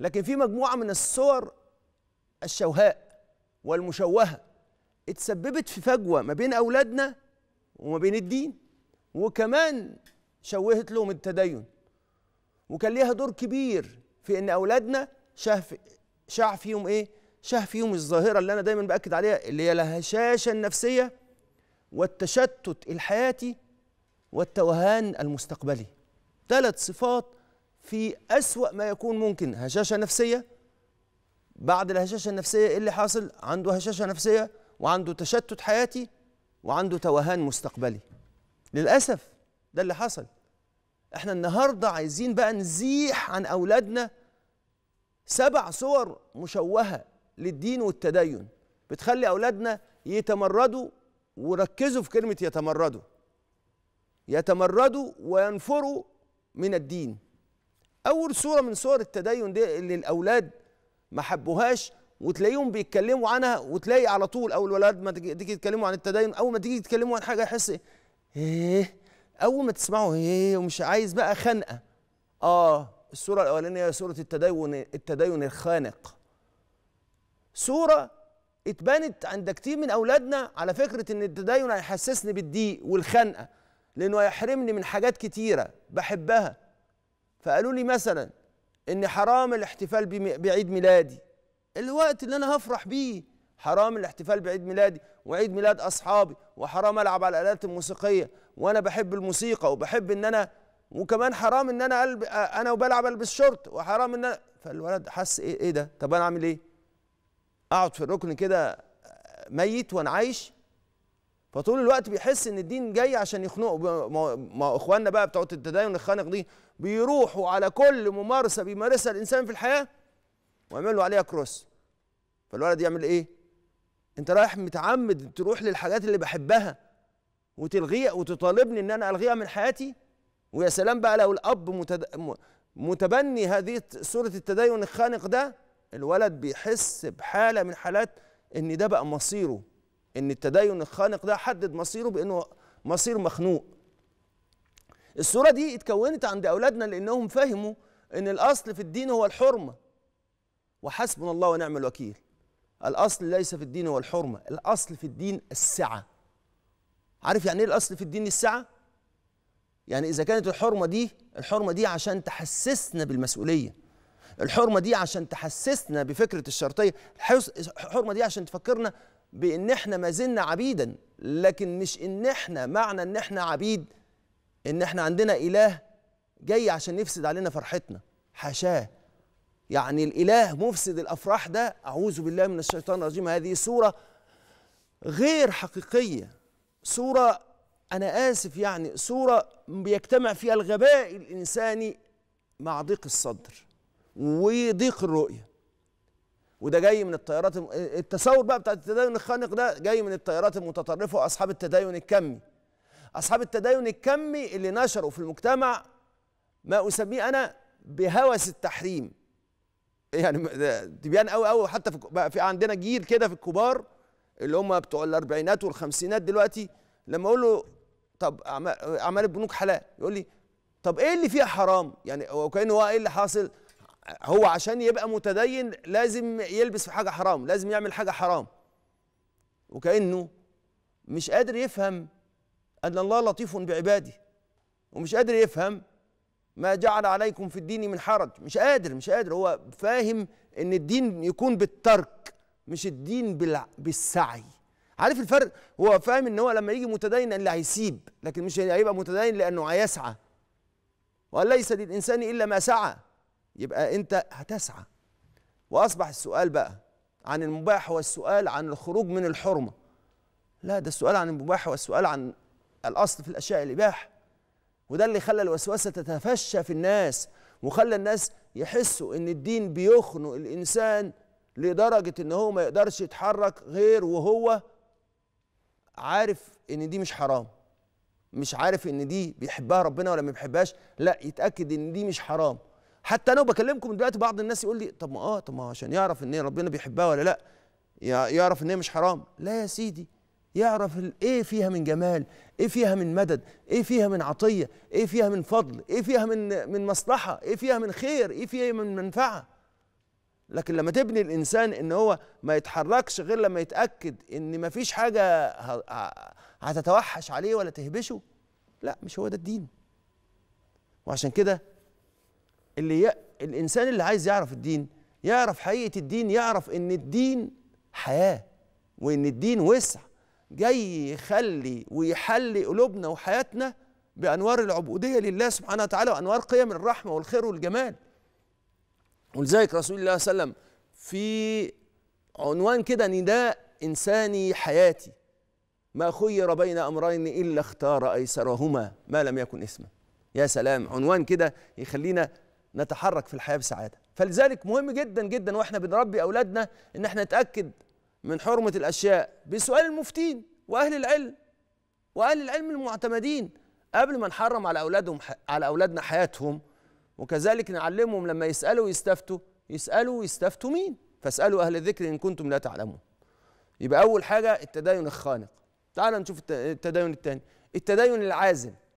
لكن في مجموعة من الصور الشوهاء والمشوهة اتسببت في فجوة ما بين أولادنا وما بين الدين وكمان شوهت لهم التدين وكان ليها دور كبير في ان اولادنا شاف شاع فيهم ايه؟ شاه فيهم الظاهره اللي انا دايما باكد عليها اللي هي الهشاشه النفسيه والتشتت الحياتي والتوهان المستقبلي. ثلاث صفات في أسوأ ما يكون ممكن هشاشة نفسية بعد الهشاشة النفسية إيه اللي حاصل عنده هشاشة نفسية وعنده تشتت حياتي وعنده توهان مستقبلي للأسف ده اللي حصل احنا النهاردة عايزين بقى نزيح عن أولادنا سبع صور مشوهة للدين والتدين بتخلي أولادنا يتمردوا وركزوا في كلمة يتمردوا يتمردوا وينفروا من الدين اول صوره من صور التدين دي اللي الاولاد ما حبوهاش وتلاقيهم بيتكلموا عنها وتلاقي على طول اول ولاد ما تيجي يتكلموا عن التدين اول ما تيجي يتكلموا عن حاجه يحس ايه اول ما تسمعوا ايه ومش عايز بقى خنقه اه الصوره الاولانيه هي صوره التدين التدين الخانق صوره اتبنت عند كتير من اولادنا على فكره ان التدين هيحسسني بالضيق والخنقه لانه هيحرمني من حاجات كتيره بحبها فقالوا لي مثلا ان حرام الاحتفال بعيد ميلادي الوقت اللي انا هفرح بيه حرام الاحتفال بعيد ميلادي وعيد ميلاد اصحابي وحرام العب على الالات الموسيقيه وانا بحب الموسيقى وبحب ان انا وكمان حرام ان انا قلب انا وبلعب البس شورت وحرام ان انا فالولد حس ايه, إيه ده طب انا اعمل ايه اقعد في الركن كده ميت وانا عايش فطول الوقت بيحس ان الدين جاي عشان يخنقه ما اخواننا بقى بتوع التدين الخانق دي بيروحوا على كل ممارسه بيمارسها الانسان في الحياه ويعملوا عليها كروس فالولد يعمل ايه انت رايح متعمد تروح للحاجات اللي بحبها وتلغيها وتطالبني ان انا الغيها من حياتي ويا سلام بقى لو الاب متد... متبني هذه صوره التدين الخانق ده الولد بيحس بحاله من حالات ان ده بقى مصيره ان التدين الخانق ده حدد مصيره بانه مصير مخنوق الصوره دي اتكونت عند اولادنا لانهم فهموا ان الاصل في الدين هو الحرمه وحسبنا الله ونعم الوكيل الاصل ليس في الدين هو الحرمه الاصل في الدين السعه عارف يعني ايه الاصل في الدين السعه يعني اذا كانت الحرمه دي الحرمه دي عشان تحسسنا بالمسؤوليه الحرمه دي عشان تحسسنا بفكره الشرطيه الحرمه دي عشان تفكرنا بان احنا ما زلنا عبيدا لكن مش ان احنا معنى ان احنا عبيد ان احنا عندنا اله جاي عشان يفسد علينا فرحتنا حاشاه يعني الاله مفسد الافراح ده اعوذ بالله من الشيطان الرجيم هذه صوره غير حقيقيه صوره انا اسف يعني صوره بيجتمع فيها الغباء الانساني مع ضيق الصدر وضيق الرؤيه وده جاي من التيارات التصور بقى بتاع التدين الخانق ده جاي من التيارات المتطرفه واصحاب التدين الكمي اصحاب التدين الكمي اللي نشروا في المجتمع ما اسميه انا بهوس التحريم يعني تبيان قوي قوي حتى في بقى في عندنا جيل كده في الكبار اللي هم بتوع الاربعينات والخمسينات دلوقتي لما اقول له طب اعمال البنوك حلال يقول لي طب ايه اللي فيها حرام يعني وكانه هو ايه اللي حاصل هو عشان يبقى متدين لازم يلبس في حاجه حرام لازم يعمل حاجه حرام وكانه مش قادر يفهم ان الله لطيف بعباده ومش قادر يفهم ما جعل عليكم في الدين من حرج مش قادر مش قادر هو فاهم ان الدين يكون بالترك مش الدين بالسعي عارف الفرق هو فاهم ان هو لما يجي متدين اللي هيسيب لكن مش هيبقى متدين لانه هيسعى وليس للانسان الا ما سعى يبقى انت هتسعى واصبح السؤال بقى عن المباح والسؤال عن الخروج من الحرمه لا ده السؤال عن المباح والسؤال عن الاصل في الاشياء الاباحه وده اللي خلى الوسوسه تتفشى في الناس وخلى الناس يحسوا ان الدين بيخنق الانسان لدرجه ان هو ما يقدرش يتحرك غير وهو عارف ان دي مش حرام مش عارف ان دي بيحبها ربنا ولا ما بيحبهاش لا يتاكد ان دي مش حرام حتى انا بكلمكم دلوقتي بعض الناس يقول لي طب ما اه طب ما عشان يعرف ان ربنا بيحبها ولا لا يعرف ان هي مش حرام لا يا سيدي يعرف ايه فيها من جمال ايه فيها من مدد ايه فيها من عطيه ايه فيها من فضل ايه فيها من من مصلحه ايه فيها من خير ايه فيها من منفعه لكن لما تبني الانسان ان هو ما يتحركش غير لما يتاكد ان ما فيش حاجه هتتوحش عليه ولا تهبشه لا مش هو ده الدين وعشان كده اللي ي... الانسان اللي عايز يعرف الدين يعرف حقيقه الدين يعرف ان الدين حياه وان الدين وسع جاي يخلي ويحلي قلوبنا وحياتنا بانوار العبوديه لله سبحانه وتعالى وانوار قيم الرحمه والخير والجمال ولذلك رسول الله صلى الله عليه وسلم في عنوان كده نداء انساني حياتي ما خير بين امرين الا اختار ايسرهما ما لم يكن اسما يا سلام عنوان كده يخلينا نتحرك في الحياه بسعاده فلذلك مهم جدا جدا واحنا بنربي اولادنا ان احنا نتاكد من حرمه الاشياء بسؤال المفتين واهل العلم واهل العلم المعتمدين قبل ما نحرم على اولادهم على اولادنا حياتهم وكذلك نعلمهم لما يسالوا ويستفتوا يسالوا ويستفتوا مين فاسالوا اهل الذكر ان كنتم لا تعلمون يبقى اول حاجه التدين الخانق تعال نشوف التدين الثاني التدين العازم